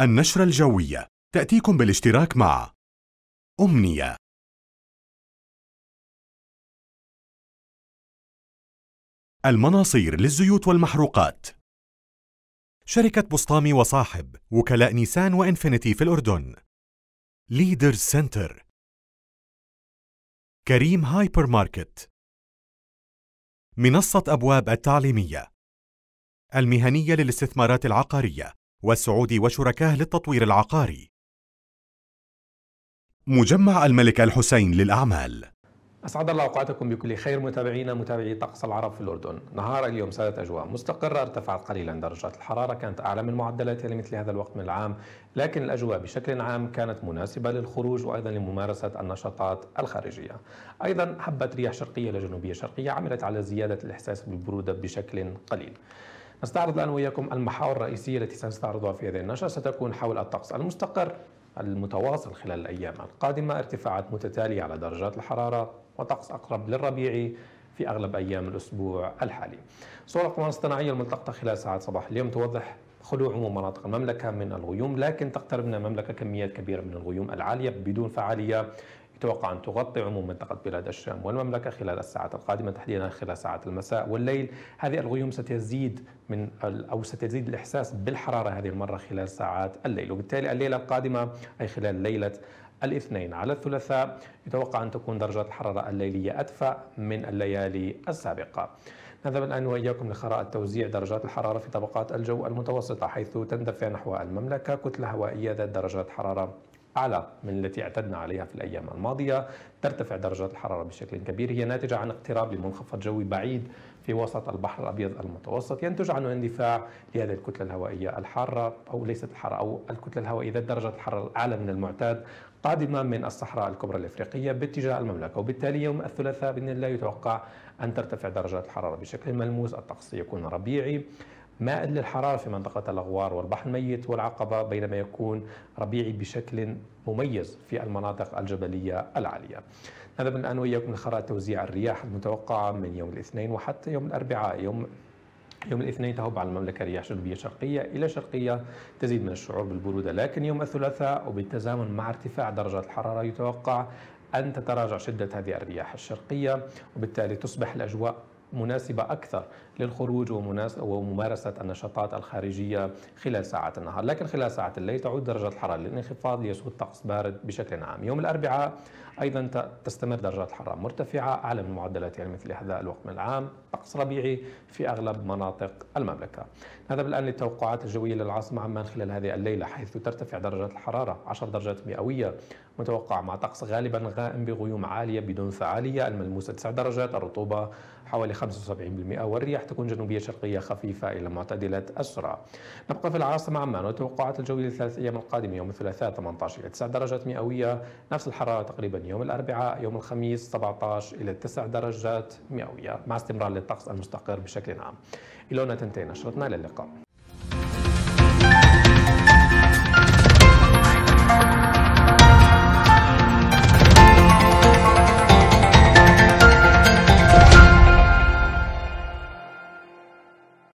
النشرة الجوية تأتيكم بالاشتراك مع أمنية المناصير للزيوت والمحروقات شركة بسطامي وصاحب وكلاء نيسان وإنفينيتي في الأردن ليدرز سنتر كريم هايبر ماركت منصة أبواب التعليمية المهنية للاستثمارات العقارية والسعود وشركاه للتطوير العقاري مجمع الملك الحسين للأعمال أسعد الله أوقاتكم بكل خير متابعينا متابعي طقس العرب في الأردن نهار اليوم سادت أجواء مستقرة ارتفعت قليلا درجات الحرارة كانت أعلى من معدلاتها لمثل هذا الوقت من العام لكن الأجواء بشكل عام كانت مناسبة للخروج وأيضا لممارسة النشاطات الخارجية أيضا حبت رياح شرقية لجنوبية شرقية عملت على زيادة الإحساس بالبرودة بشكل قليل نستعرض الآن وإياكم المحاور الرئيسية التي سنستعرضها في هذه النشرة ستكون حول الطقس المستقر المتواصل خلال الأيام القادمة ارتفاعات متتالية على درجات الحرارة وطقس أقرب للربيع في أغلب أيام الأسبوع الحالي صورة القمر الصناعية الملتقطة خلال ساعات صباح اليوم توضح خلو عموم مناطق المملكة من الغيوم لكن تقترب من المملكة كميات كبيرة من الغيوم العالية بدون فعالية يتوقع أن تغطي عموم منطقة بلاد الشام والمملكة خلال الساعات القادمة تحديدا خلال ساعات المساء والليل هذه الغيوم ستزيد من أو ستزيد الإحساس بالحرارة هذه المرة خلال ساعات الليل وبالتالي الليلة القادمة أي خلال ليلة الاثنين على الثلاثاء يتوقع أن تكون درجة الحرارة الليلية أدفأ من الليالي السابقة نذهب الآن وإياكم لخرائط توزيع درجات الحرارة في طبقات الجو المتوسطة حيث تندفع نحو المملكة كتلة هوائية ذات درجات حرارة أعلى من التي اعتدنا عليها في الأيام الماضية ترتفع درجات الحرارة بشكل كبير هي ناتجة عن اقتراب لمنخفض جوي بعيد في وسط البحر الأبيض المتوسط ينتج عنه اندفاع لهذه الكتلة الهوائية الحارة أو ليست الحارة أو الكتلة الهوائية ذات درجة الحرارة الأعلى من المعتاد قادمة من الصحراء الكبرى الإفريقية باتجاه المملكة وبالتالي يوم الثلاثاء بإذن الله يتوقع أن ترتفع درجات الحرارة بشكل ملموس الطقس يكون ربيعي مائل للحرارة في منطقة الأغوار والبحر الميت والعقبة بينما يكون ربيعي بشكل مميز في المناطق الجبلية العالية نذهب الآن وإياكم لخرائط توزيع الرياح المتوقعة من يوم الاثنين وحتى يوم الأربعاء يوم يوم الاثنين تهب على المملكه رياح جنوبيه شرقيه الى شرقيه تزيد من الشعور بالبروده، لكن يوم الثلاثاء وبالتزامن مع ارتفاع درجات الحراره يتوقع ان تتراجع شده هذه الرياح الشرقيه وبالتالي تصبح الاجواء مناسبة أكثر للخروج وممارسة النشاطات الخارجية خلال ساعات النهار لكن خلال ساعات الليل تعود درجة الحرارة للانخفاض يسود طقس بارد بشكل عام يوم الأربعاء أيضا تستمر درجات الحرارة مرتفعة أعلى من معدلات يعني مثل هذا الوقت من العام طقس ربيعي في أغلب مناطق المملكة نذهب الآن للتوقعات الجوية للعاصمة عمان خلال هذه الليلة حيث ترتفع درجات الحرارة 10 درجات مئوية متوقع مع طقس غالبا غائم بغيوم عالية بدون فعالية الملموسة 9 درجات الرطوبة حوالي 75% والرياح تكون جنوبية شرقية خفيفة إلى معتدلة السرعة نبقى في العاصمة عمان وتوقعات الجو للثلاث أيام القادمة يوم الثلاثاء 18 إلى 9 درجات مئوية نفس الحرارة تقريبا يوم الأربعاء يوم الخميس 17 إلى 9 درجات مئوية مع استمرار للطقس المستقر بشكل عام إلونا تنتهي نشرتنا للقاء